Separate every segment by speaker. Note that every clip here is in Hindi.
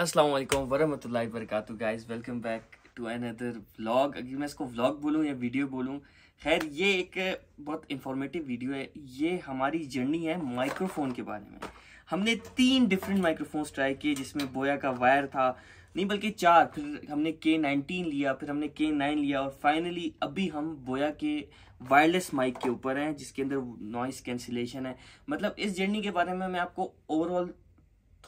Speaker 1: असलम वालेकुम वरहमतुल्लाहि वरकatuh welcome back to another vlog अगर मैं इसको व्लॉग बोलूँ या वीडियो बोलूँ खैर ये एक बहुत इंफॉर्मेटिव वीडियो है ये हमारी जर्नी है माइक्रोफोन के बारे में हमने तीन डिफरेंट माइक्रोफोन्स ट्राई किए जिसमें बोया का वायर था नहीं बल्कि चार फिर हमने के नाइनटीन लिया फिर हमने के नाइन लिया और फाइनली अभी हम बोया के वायरलेस माइक के ऊपर हैं जिसके अंदर नॉइस कैंसिलेशन है मतलब इस जर्नी के बारे में मैं आपको ओवरऑल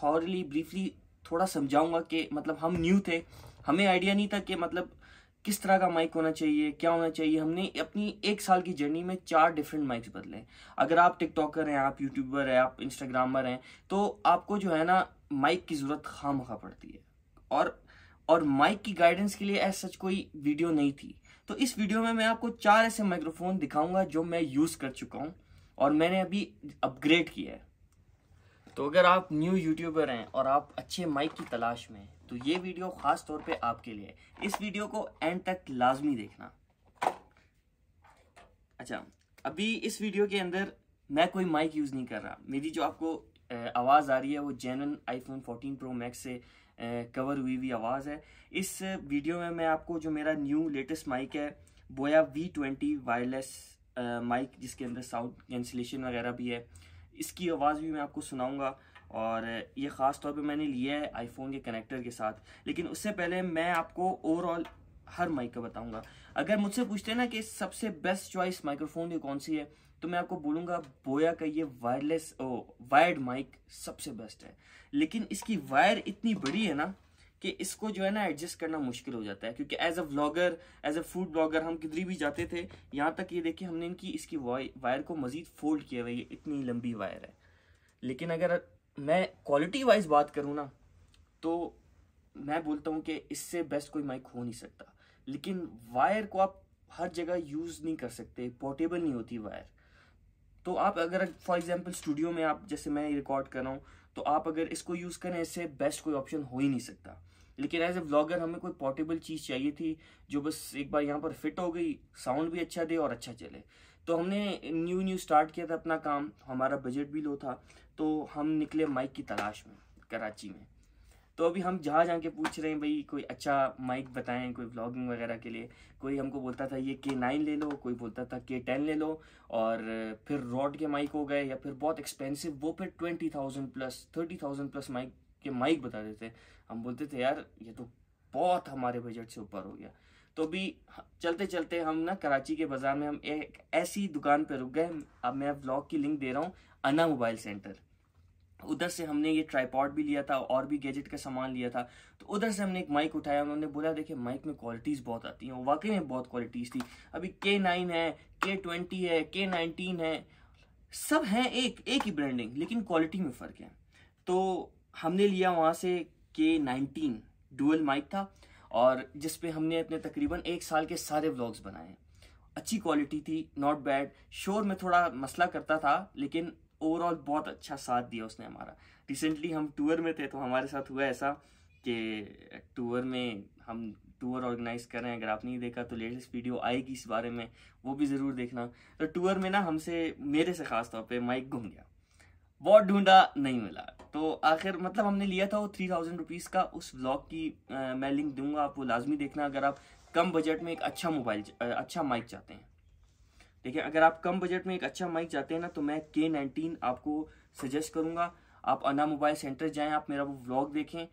Speaker 1: थॉरली ब्रीफली थोड़ा समझाऊंगा कि मतलब हम न्यू थे हमें आइडिया नहीं था कि मतलब किस तरह का माइक होना चाहिए क्या होना चाहिए हमने अपनी एक साल की जर्नी में चार डिफरेंट माइक्स बदले अगर आप टिकटॉकर हैं आप यूट्यूबर हैं आप इंस्टाग्रामर हैं तो आपको जो है ना माइक की ज़रूरत खाम खा पड़ती है और और माइक की गाइडेंस के लिए ऐसा सच कोई वीडियो नहीं थी तो इस वीडियो में मैं आपको चार ऐसे माइक्रोफोन दिखाऊंगा जो मैं यूज़ कर चुका हूँ और मैंने अभी अपग्रेड किया है तो अगर आप न्यू यूट्यूबर हैं और आप अच्छे माइक की तलाश में हैं तो ये वीडियो ख़ास तौर पे आपके लिए इस वीडियो को एंड तक लाजमी देखना अच्छा अभी इस वीडियो के अंदर मैं कोई माइक यूज़ नहीं कर रहा मेरी जो आपको आवाज़ आ रही है वो जेनवन आईफोन 14 प्रो मैक्स से कवर हुई हुई आवाज़ है इस वीडियो में मैं आपको जो मेरा न्यू लेटेस्ट माइक है बोया वी ट्वेंटी वायरलेस माइक जिसके अंदर साउंड कैंसिलेशन वगैरह भी है इसकी आवाज़ भी मैं आपको सुनाऊँगा और ये ख़ास तौर पे मैंने लिया है आईफोन के कनेक्टर के साथ लेकिन उससे पहले मैं आपको ओवरऑल हर माइक का बताऊंगा अगर मुझसे पूछते हैं ना कि सबसे बेस्ट चॉइस माइक्रोफोन की कौन सी है तो मैं आपको बोलूँगा बोया का ये वायरलेस ओ वायर्ड माइक सबसे बेस्ट है लेकिन इसकी वायर इतनी बड़ी है ना कि इसको जो है ना एडजस्ट करना मुश्किल हो जाता है क्योंकि as a vlogger as a food blogger हम किधर भी जाते थे यहाँ तक ये देखिए हमने इनकी इसकी वायर को मज़ीद फोल्ड किया हुआ ये इतनी लंबी वायर है लेकिन अगर मैं क्वालिटी वाइज बात करूँ ना तो मैं बोलता हूँ कि इससे बेस्ट कोई माइक हो नहीं सकता लेकिन वायर को आप हर जगह यूज़ नहीं कर सकते पोर्टेबल नहीं होती वायर तो आप अगर फॉर एग्जांपल स्टूडियो में आप जैसे मैं रिकॉर्ड कर रहा हूँ तो आप अगर इसको यूज़ करें इससे बेस्ट कोई ऑप्शन हो ही नहीं सकता लेकिन एज ए ब्लॉगर हमें कोई पोर्टेबल चीज़ चाहिए थी जो बस एक बार यहाँ पर फिट हो गई साउंड भी अच्छा दे और अच्छा चले तो हमने न्यू न्यू स्टार्ट किया था अपना काम हमारा बजट भी लो था तो हम निकले माइक की तलाश में कराची में तो अभी हम जहाँ जाके के पूछ रहे हैं भाई कोई अच्छा माइक बताएं कोई ब्लॉगिंग वगैरह के लिए कोई हमको बोलता था ये के नाइन ले लो कोई बोलता था के टेन ले लो और फिर रॉड के माइक हो गए या फिर बहुत एक्सपेंसिव वो फिर twenty thousand plus thirty thousand plus mic के माइक बता देते हम बोलते थे यार ये तो बहुत हमारे बजट से ऊपर हो गया तो भी चलते चलते हम ना कराची के बाज़ार में हम एक ऐसी दुकान पर रुक गए अब मैं ब्लॉग की लिंक दे रहा हूँ अना मोबाइल सेंटर उधर से हमने ये ट्राईपॉड भी लिया था और भी गैजेट का सामान लिया था तो उधर से हमने एक माइक उठाया उन्होंने बोला देखिए माइक में क्वालिटीज़ बहुत आती हैं वाकई में बहुत क्वालिटीज़ थी अभी के नाइन है के ट्वेंटी है के नाइनटीन है सब हैं एक एक ही ब्रांडिंग लेकिन क्वालिटी में फ़र्क है तो हमने लिया वहाँ से के नाइनटीन डुअल माइक था और जिस पे हमने अपने तकरीबन एक साल के सारे व्लॉग्स बनाए अच्छी क्वालिटी थी नॉट बैड शोर में थोड़ा मसला करता था लेकिन ओवरऑल बहुत अच्छा साथ दिया उसने हमारा रिसेंटली हम टूर में थे तो हमारे साथ हुआ ऐसा कि टूर में हम टूर ऑर्गेनाइज कर रहे हैं अगर आपने नहीं देखा तो लेटेस्ट वीडियो आएगी इस बारे में वो भी ज़रूर देखना तो टूर में ना हमसे मेरे से ख़ास तौर पर माइक घूम गया बहुत ढूंढा नहीं मिला तो आखिर मतलब हमने लिया था वो थ्री थाउजेंड रुपीज़ का उस ब्लॉग की आ, मैं लिंक दूंगा आप वो लाजमी देखना अगर आप कम बजट में एक अच्छा मोबाइल अच्छा माइक चाहते हैं देखिए अगर आप कम बजट में एक अच्छा माइक चाहते हैं ना तो मैं के नाइनटीन आपको सजेस्ट करूँगा आप अना मोबाइल सेंटर जाए आप मेरा वो व्लॉग देखें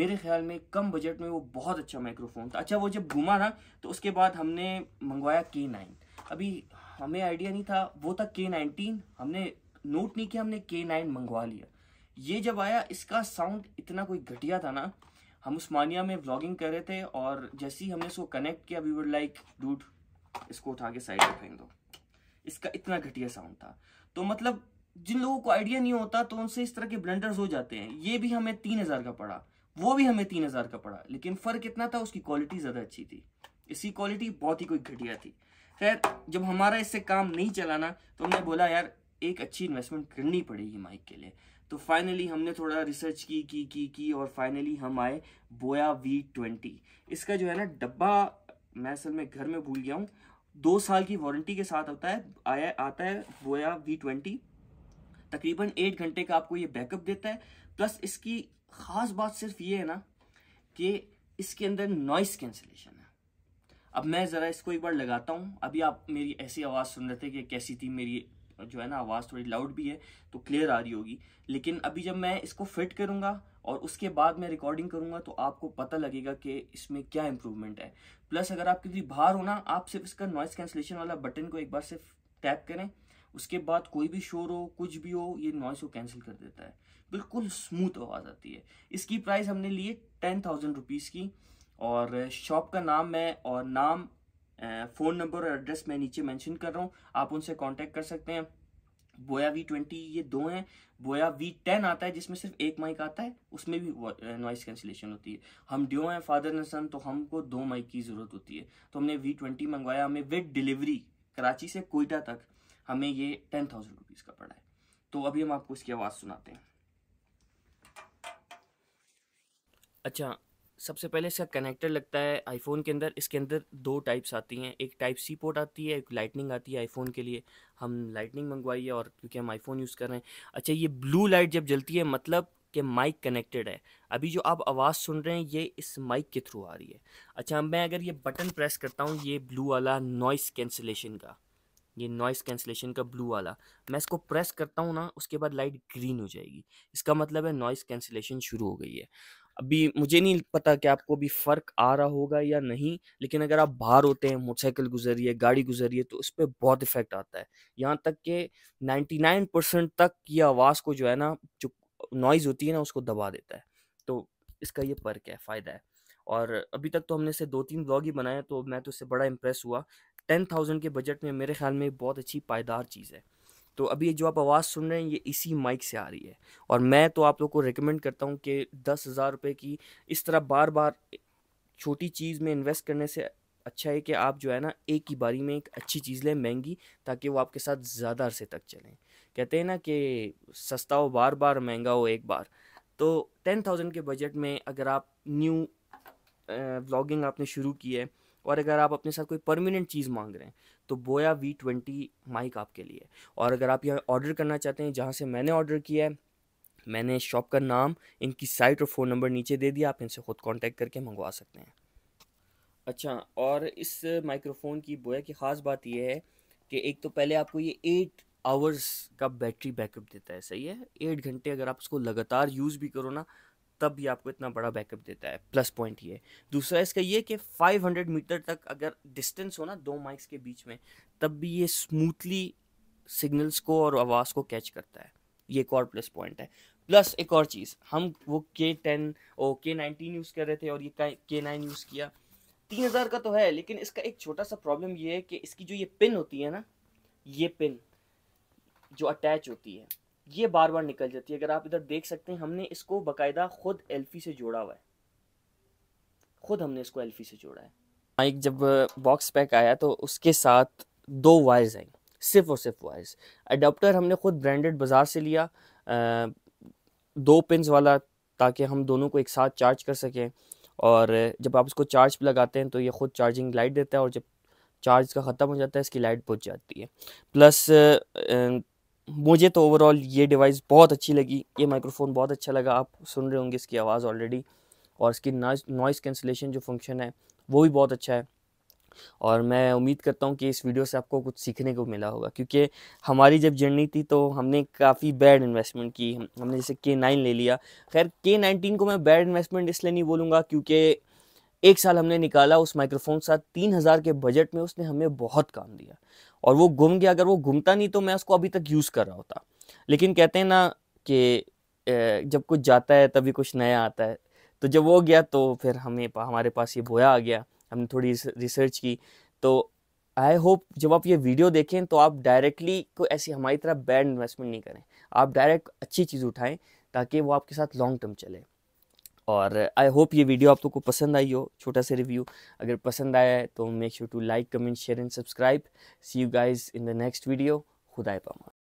Speaker 1: मेरे ख्याल में कम बजट में वो बहुत अच्छा माइक्रोफोन था अच्छा वो जब घूमा ना तो उसके बाद हमने मंगवाया के नाइन अभी हमें आइडिया नहीं था वो था के नाइनटीन हमने नोट नहीं किया हमने के नाइन मंगवा लिया ये जब आया इसका साउंड इतना कोई घटिया था ना हम उस्मानिया में व्लॉगिंग कर रहे थे और जैसे ही हमने इसको कनेक्ट किया वी वुड लाइक डूड इसको उठा के साइड में फेंक दो इसका इतना घटिया साउंड था तो मतलब जिन लोगों को आइडिया नहीं होता तो उनसे इस तरह के ब्लेंडर्स हो जाते हैं ये भी हमें तीन हज़ार का पड़ा वो भी हमें तीन हज़ार का पड़ा लेकिन फ़र्क इतना था उसकी क्वालिटी ज़्यादा अच्छी थी इसकी क्वालिटी बहुत ही कोई घटिया थी खैर जब हमारा इससे काम नहीं चलाना तो हमने बोला यार एक अच्छी इन्वेस्टमेंट करनी पड़ेगी माइक के लिए तो फाइनली हमने थोड़ा रिसर्च की की की की और फाइनली हम आए बोया वी ट्वेंटी इसका जो है ना डब्बा मैं असल में घर में भूल गया हूँ दो साल की वारंटी के साथ आता है आया आता है बोया वी ट्वेंटी तकरीबन एट घंटे का आपको ये बैकअप देता है प्लस इसकी ख़ास बात सिर्फ ये है ना कि इसके अंदर नॉइस कैंसिलेशन है अब मैं ज़रा इसको एक बार लगाता हूँ अभी आप मेरी ऐसी आवाज़ सुन रहे थे कि कैसी थी मेरी जो है ना आवाज़ थोड़ी लाउड भी है तो क्लियर आ रही होगी लेकिन अभी जब मैं इसको फिट करूँगा और उसके बाद मैं रिकॉर्डिंग करूँगा तो आपको पता लगेगा कि इसमें क्या इम्प्रूवमेंट है प्लस अगर आप किसी बाहर हो ना आप सिर्फ इसका नॉइस कैंसिलेशन वाला बटन को एक बार सिर्फ टैप करें उसके बाद कोई भी शोर हो कुछ भी हो ये नॉइस को कैंसिल कर देता है बिल्कुल स्मूथ आवाज़ आती है इसकी प्राइस हमने लिए टेन थाउजेंड रुपीज़ की और शॉप का नाम है और नाम फ़ोन नंबर और एड्रेस मैं नीचे मेंशन कर रहा हूँ आप उनसे कांटेक्ट कर सकते हैं बोया वी ट्वेंटी ये दो हैं बोया वी टेन आता है जिसमें सिर्फ एक माइक आता है उसमें भी नॉइस कैंसिलेशन होती है हम ड्यो हैं फादर एंड सन तो हमको दो माइक की ज़रूरत होती है तो हमने वी ट्वेंटी मंगवाया हमें विद डिलीवरी कराची से कोयटा तक हमें ये टेन थाउजेंड रुपीज़ का पड़ा है तो अभी हम आपको इसकी आवाज़ सुनाते हैं अच्छा सबसे पहले इसका कनेक्टर लगता है आईफोन के अंदर इसके अंदर दो टाइप्स आती हैं एक टाइप सी पोर्ट आती है एक लाइटनिंग आती है आईफोन के लिए हम लाइटनिंग मंगवाई है और क्योंकि हम आईफोन यूज़ कर रहे हैं अच्छा ये ब्लू लाइट जब जलती है मतलब कि माइक कनेक्टेड है अभी जो आप आवाज़ सुन रहे हैं ये इस माइक के थ्रू आ रही है अच्छा मैं अगर ये बटन प्रेस करता हूँ ये ब्लू वाला नॉइस कैंसिलेशन का ये नॉइस कैंसिलेशन का ब्लू वाला मैं इसको प्रेस करता हूँ ना उसके बाद लाइट ग्रीन हो जाएगी इसका मतलब है नॉइस कैंसिलेशन शुरू हो गई है अभी मुझे नहीं पता कि आपको अभी फ़र्क आ रहा होगा या नहीं लेकिन अगर आप बाहर होते हैं मोटरसाइकिल गुजरिए गाड़ी गुजरिए तो उस पर बहुत इफ़ेक्ट आता है यहाँ तक कि 99 परसेंट तक ये आवाज़ को जो है ना जो नॉइज़ होती है ना उसको दबा देता है तो इसका ये फ़र्क है फ़ायदा है और अभी तक तो हमने इसे दो तीन ब्लॉग ही बनाए तो मैं तो इससे बड़ा इम्प्रेस हुआ टेन थाउजेंड के बजट में मेरे ख्याल में बहुत अच्छी पायदार चीज़ है तो अभी ये जो आप आवाज़ सुन रहे हैं ये इसी माइक से आ रही है और मैं तो आप लोग को रिकमेंड करता हूँ कि दस हज़ार रुपये की इस तरह बार बार छोटी चीज़ में इन्वेस्ट करने से अच्छा है कि आप जो है ना एक ही बारी में एक अच्छी चीज़ लें महंगी ताकि वो आपके साथ ज़्यादा अरसे तक चलें कहते हैं ना कि सस्ता हो बार बार महंगा हो एक बार तो टेन थाउजेंड के बजट में अगर आप न्यू ब्लॉगिंग आपने शुरू की है और अगर आप अपने साथ कोई परमानेंट चीज़ मांग रहे हैं तो बोया वी ट्वेंटी माइक आपके लिए और अगर आप यहाँ ऑर्डर करना चाहते हैं जहाँ से मैंने ऑर्डर किया है मैंने शॉप का नाम इनकी साइट और फ़ोन नंबर नीचे दे दिया आप इनसे खुद कांटेक्ट करके मंगवा सकते हैं अच्छा और इस माइक्रोफोन की बोया की ख़ास बात यह है कि एक तो पहले आपको ये एट आवर्स का बैटरी बैकअप देता है सही है एट घंटे अगर आप उसको लगातार यूज़ भी करो ना तब भी आपको इतना बड़ा बैकअप देता है प्लस पॉइंट ये दूसरा इसका ये कि 500 मीटर तक अगर डिस्टेंस हो ना दो माइक्स के बीच में तब भी ये स्मूथली सिग्नल्स को और आवाज़ को कैच करता है ये एक और प्लस पॉइंट है प्लस एक और चीज़ हम वो के टेन ओ के नाइनटीन यूज़ कर रहे थे और ये के नाइन यूज़ किया तीन हज़ार का तो है लेकिन इसका एक छोटा सा प्रॉब्लम ये है कि इसकी जो ये पिन होती है ना ये पिन जो अटैच होती है ये बार बार निकल जाती है अगर आप इधर देख सकते हैं हमने इसको बकायदा खुद एल्फी से जोड़ा हुआ है खुद हमने इसको एल्फी से जोड़ा है माइक जब बॉक्स पैक आया तो उसके साथ दो वायर्स आई सिर्फ और सिर्फ वायर्स अडोप्टर हमने खुद ब्रांडेड बाज़ार से लिया दो पिंस वाला ताकि हम दोनों को एक साथ चार्ज कर सकें और जब आप उसको चार्ज पे लगाते हैं तो ये खुद चार्जिंग लाइट देता है और जब चार्ज का ख़त्म हो जाता है इसकी लाइट बुझ जाती है प्लस मुझे तो ओवरऑल ये डिवाइस बहुत अच्छी लगी ये माइक्रोफोन बहुत अच्छा लगा आप सुन रहे होंगे इसकी आवाज़ ऑलरेडी और इसकी नॉइस कैंसिलेशन जो फंक्शन है वो भी बहुत अच्छा है और मैं उम्मीद करता हूँ कि इस वीडियो से आपको कुछ सीखने को मिला होगा क्योंकि हमारी जब जर्नी थी तो हमने काफ़ी बैड इन्वेस्टमेंट की हमने जैसे के नाइन ले लिया खैर के नाइनटीन को मैं बैड इन्वेस्टमेंट इसलिए नहीं बोलूँगा क्योंकि एक साल हमने निकाला उस माइक्रोफोन के साथ तीन हज़ार के बजट में उसने हमें बहुत काम दिया और वो घूम गया अगर वो घूमता नहीं तो मैं उसको अभी तक यूज़ कर रहा होता लेकिन कहते हैं ना कि जब कुछ जाता है तभी कुछ नया आता है तो जब वो गया तो फिर हमें हमारे पास ये बोया आ गया हमने थोड़ी रिसर्च की तो आई होप जब आप ये वीडियो देखें तो आप डायरेक्टली कोई ऐसी हमारी तरह बैड इन्वेस्टमेंट नहीं करें आप डायरेक्ट अच्छी चीज़ उठाएं ताकि वो आपके साथ लॉन्ग टर्म चले और आई होप ये वीडियो आप लोग को पसंद आई हो छोटा सा रिव्यू अगर पसंद आया है तो make sure to like comment share and subscribe see you guys in the next video खुदा पामा